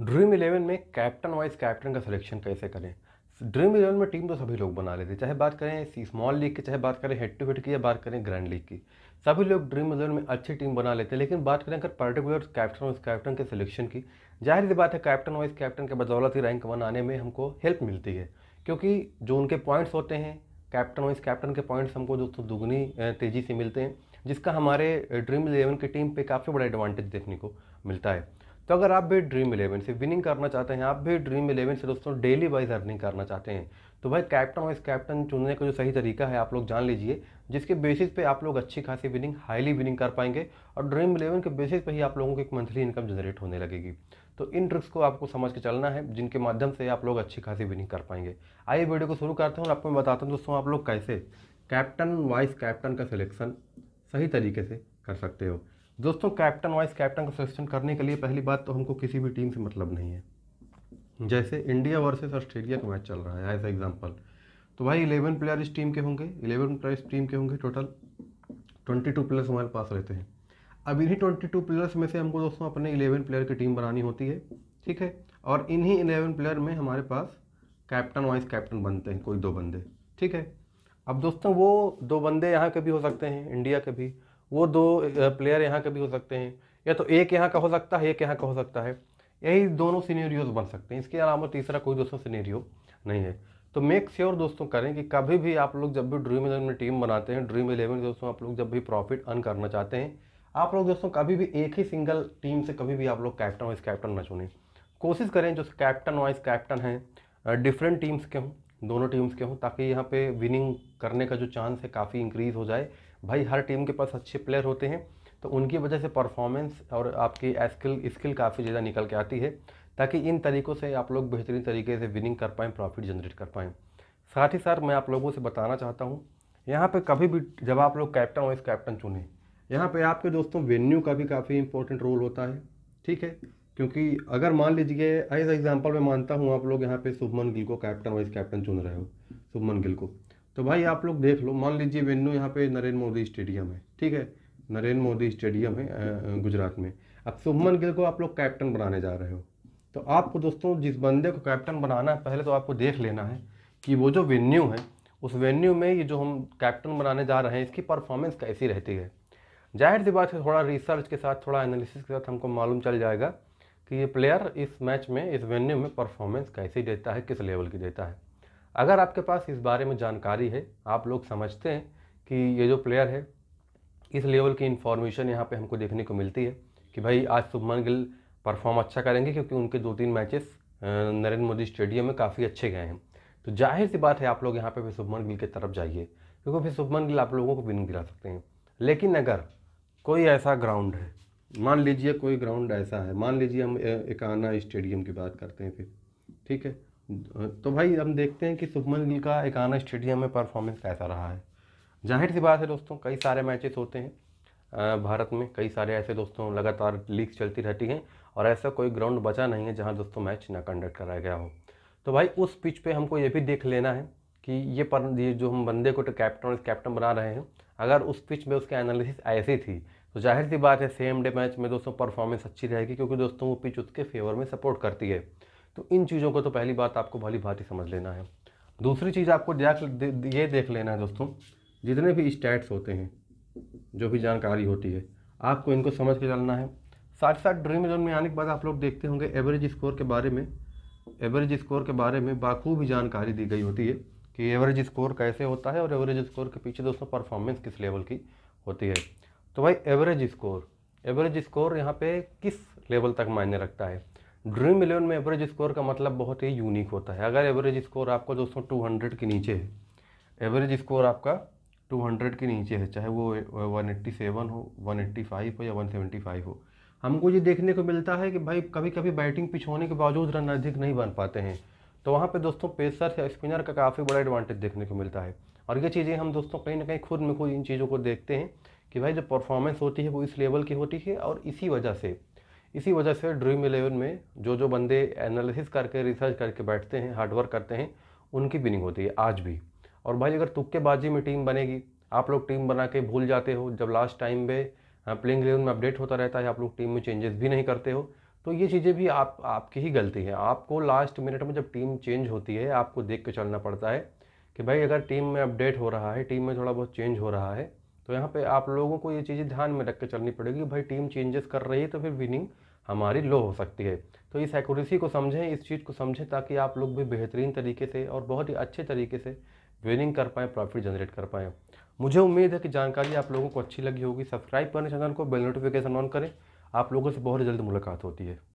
dream eleven में captain vice captain का selection कैसे करें ड्रीम इलेवन में टीम तो सभी लोग बना लेते हैं चाहे बात करें स्मॉल लीग की चाहे बात करें हेड टू हेड की या बात करें ग्रैंड लीग की सभी लोग ड्रीम इलेवन में अच्छी टीम बना लेते हैं लेकिन बात करें अगर पर्टिकुलर कैप्टन वाइस कैप्टन के सिलेक्शन की जाहिर सी बात है कैप्टन वाइस कैप्टन के बदौलत ही रैंक वन आने में हमको हेल्प मिलती है क्योंकि जो उनके पॉइंट्स होते हैं कैप्टन वाइस कैप्टन के पॉइंट्स हमको दोस्तों दुगनी तेज़ी से मिलते हैं जिसका हमारे ड्रीम इलेवन की टीम पर काफ़ी बड़ा एडवांटेज देखने को मिलता है तो अगर आप भी ड्रीम इलेवन से विनिंग करना चाहते हैं आप भी ड्रीम इलेवन से दोस्तों डेली वाइज अर्निंग करना चाहते हैं तो भाई कैप्टन वाइज कैप्टन चुनने का जो सही तरीका है आप लोग जान लीजिए जिसके बेसिस पे आप लोग अच्छी खासी विनिंग हाईली विनिंग कर पाएंगे और ड्रीम इलेवन के बेसिस पे ही आप लोगों को एक मंथली इनकम जनरेट होने लगेगी तो इन ट्रिक्स को आपको समझ के चलना है जिनके माध्यम से आप लोग अच्छी खासी विनिंग कर पाएंगे आइए वीडियो को शुरू करते हैं और आपको मैं बताता हूँ दोस्तों आप लोग कैसे कैप्टन वाइस कैप्टन का सिलेक्शन सही तरीके से कर सकते हो दोस्तों कैप्टन वाइस कैप्टन का सजेशन करने के लिए पहली बात तो हमको किसी भी टीम से मतलब नहीं है जैसे इंडिया वर्सेस ऑस्ट्रेलिया का मैच चल रहा है एज एग्जाम्पल तो भाई इलेवन प्लेयर इस टीम के होंगे इलेवन प्लेयर इस टीम के होंगे टोटल ट्वेंटी टू प्लेयर्स हमारे पास रहते हैं अब इन्हीं ट्वेंटी टू प्लेयर्स में से हमको दोस्तों अपने इलेवन प्लेयर की टीम बनानी होती है ठीक है और इन्हीं इलेवन प्लेयर में हमारे पास कैप्टन वाइस कैप्टन बनते हैं कोई दो बंदे ठीक है अब दोस्तों वो दो बंदे यहाँ के भी हो सकते हैं इंडिया के भी वो दो प्लेयर यहाँ के भी हो सकते हैं या तो एक यहाँ का हो सकता है एक यहाँ का हो सकता है यही दोनों सीनेरियोज बन सकते हैं इसके अलावा तीसरा कोई दोस्तों सीनेरियो नहीं है तो मेक श्योर sure दोस्तों करें कि कभी भी आप लोग जब भी ड्रीम इलेवन में टीम बनाते हैं ड्रीम इलेवन दोस्तों आप लोग जब भी प्रॉफिट अर्न करना चाहते हैं आप लोग दोस्तों कभी भी एक ही सिंगल टीम से कभी भी आप लोग कैप्टन वाइस कैप्टन ना चुनें कोशिश करें जो कैप्टन वाइस कैप्टन हैं डिफरेंट टीम्स के हों दोनों टीम्स के हों ताकि यहाँ पे विनिंग करने का जो चांस है काफ़ी इंक्रीज़ हो जाए भाई हर टीम के पास अच्छे प्लेयर होते हैं तो उनकी वजह से परफॉर्मेंस और आपकी स्किल स्किल काफ़ी ज़्यादा निकल के आती है ताकि इन तरीक़ों से आप लोग बेहतरीन तरीके से विनिंग कर पाएँ प्रॉफिट जनरेट कर पाएँ साथ ही साथ मैं आप लोगों से बताना चाहता हूँ यहाँ पर कभी भी जब आप लोग कैप्टन वाइस कैप्टन चुनें यहाँ पर आपके दोस्तों वेन्यू का भी काफ़ी इंपॉर्टेंट रोल होता है ठीक है क्योंकि अगर मान लीजिए एज एग्जाम्पल मैं मानता हूँ आप लोग यहाँ पे शुभमन गिल को कैप्टन वाइस कैप्टन चुन रहे हो शुभमन गिल को तो भाई आप लोग देख लो मान लीजिए वेन्यू यहाँ पे नरेंद्र मोदी स्टेडियम है ठीक है नरेंद्र मोदी स्टेडियम है गुजरात में अब शुभमन गिल को आप लोग कैप्टन बनाने जा रहे हो तो आपको दोस्तों जिस बंदे को कैप्टन बनाना है पहले तो आपको देख लेना है कि वो जो वेन्यू है उस वेन्यू में ये जो हम कैप्टन बनाने जा रहे हैं इसकी परफॉर्मेंस कैसी रहती है जाहिर सी बात है थोड़ा रिसर्च के साथ थोड़ा एनालिसिस के साथ हमको मालूम चल जाएगा कि ये प्लेयर इस मैच में इस वेन्यू में परफॉर्मेंस कैसे देता है किस लेवल की देता है अगर आपके पास इस बारे में जानकारी है आप लोग समझते हैं कि ये जो प्लेयर है इस लेवल की इन्फॉर्मेशन यहाँ पे हमको देखने को मिलती है कि भाई आज शुभमन गिल परफॉर्म अच्छा करेंगे क्योंकि उनके दो तीन मैचेस नरेंद्र मोदी स्टेडियम में काफ़ी अच्छे गए हैं तो जाहिर सी बात है आप लोग यहाँ पे फिर शुभमन गिल की तरफ जाइए क्योंकि फिर शुभमन गिल आप लोगों को विन गिरा सकते हैं लेकिन अगर कोई ऐसा ग्राउंड है मान लीजिए कोई ग्राउंड ऐसा है मान लीजिए हम एकाना स्टेडियम की बात करते हैं फिर ठीक है तो भाई हम देखते हैं कि शुभमन गिल का एकाना स्टेडियम में परफॉर्मेंस कैसा रहा है जाहिर सी बात है दोस्तों कई सारे मैचेस होते हैं भारत में कई सारे ऐसे दोस्तों लगातार लीग चलती रहती हैं और ऐसा कोई ग्राउंड बचा नहीं है जहाँ दोस्तों मैच ना कंडक्ट कराया गया हो तो भाई उस पिच पर हमको ये भी देख लेना है कि ये पर ये जो हम बंदे को तो कैप्टन कैप्टन बना रहे हैं अगर उस पिच में उसकी एनालिसिस ऐसी थी तो जाहिर सी बात है सेम डे मैच में दोस्तों परफॉर्मेंस अच्छी रहेगी क्योंकि दोस्तों वो पिच उसके फेवर में सपोर्ट करती है तो इन चीज़ों को तो पहली बात आपको भली भांति समझ लेना है दूसरी चीज़ आपको ये देख लेना है दोस्तों जितने भी स्टैट्स होते हैं जो भी जानकारी होती है आपको इनको समझ के चलना है साथ साथ ड्रीम इलेवन में आने के बाद आप लोग देखते होंगे एवरेज स्कोर के बारे में एवरेज स्कोर के बारे में बाखूबी जानकारी दी गई होती है कि एवरेज स्कोर कैसे होता है और एवरेज स्कोर के पीछे दोस्तों परफॉर्मेंस किस लेवल की होती है तो भाई एवरेज स्कोर एवरेज स्कोर यहाँ पे किस लेवल तक मायने रखता है ड्रीम इलेवन में एवरेज स्कोर का मतलब बहुत ही यूनिक होता है अगर एवरेज स्कोर आपका दोस्तों टू हंड्रेड के नीचे है एवरेज स्कोर आपका टू हंड्रेड के नीचे है चाहे वो वन एट्टी सेवन हो वन एट्टी फाइव हो या वन सेवेंटी फाइव हो हमको ये देखने को मिलता है कि भाई कभी कभी बैटिंग पिच होने के बावजूद रन अधिक नहीं बन पाते हैं तो वहाँ पर दोस्तों पेसर या स्पिनर का काफ़ी बड़ा एडवांटेज देखने को मिलता है और ये चीज़ें हम दोस्तों कहीं ना कहीं खुद में खुद इन चीज़ों को देखते हैं कि भाई जो परफॉर्मेंस होती है वो इस लेवल की होती है और इसी वजह से इसी वजह से ड्रीम इलेवन में जो जो बंदे एनालिसिस करके रिसर्च करके बैठते हैं हार्डवर्क करते हैं उनकी विनिंग होती है आज भी और भाई अगर तुक्केबाजी में टीम बनेगी आप लोग टीम बना के भूल जाते हो जब लास्ट हाँ, टाइम में प्लेइंग इलेवन में अपडेट होता रहता है आप लोग टीम में चेंजेस भी नहीं करते हो तो ये चीज़ें भी आप आपकी ही गलती है आपको लास्ट मिनट में जब टीम चेंज होती है आपको देख के चलना पड़ता है कि भाई अगर टीम में अपडेट हो रहा है टीम में थोड़ा बहुत चेंज हो रहा है तो यहाँ पे आप लोगों को ये चीज़ें ध्यान में रख के चलनी पड़ेगी भाई टीम चेंजेस कर रही है तो फिर विनिंग हमारी लो हो सकती है तो इस एक्यूरेसी को समझें इस चीज़ को समझें ताकि आप लोग भी बेहतरीन तरीके से और बहुत ही अच्छे तरीके से विनिंग कर पाएँ प्रॉफिट जनरेट कर पाएँ मुझे उम्मीद है कि जानकारी आप लोगों को अच्छी लगी होगी सब्सक्राइब करें चैनल को बेल नोटिफिकेशन ऑन करें आप लोगों से बहुत जल्द मुलाकात होती है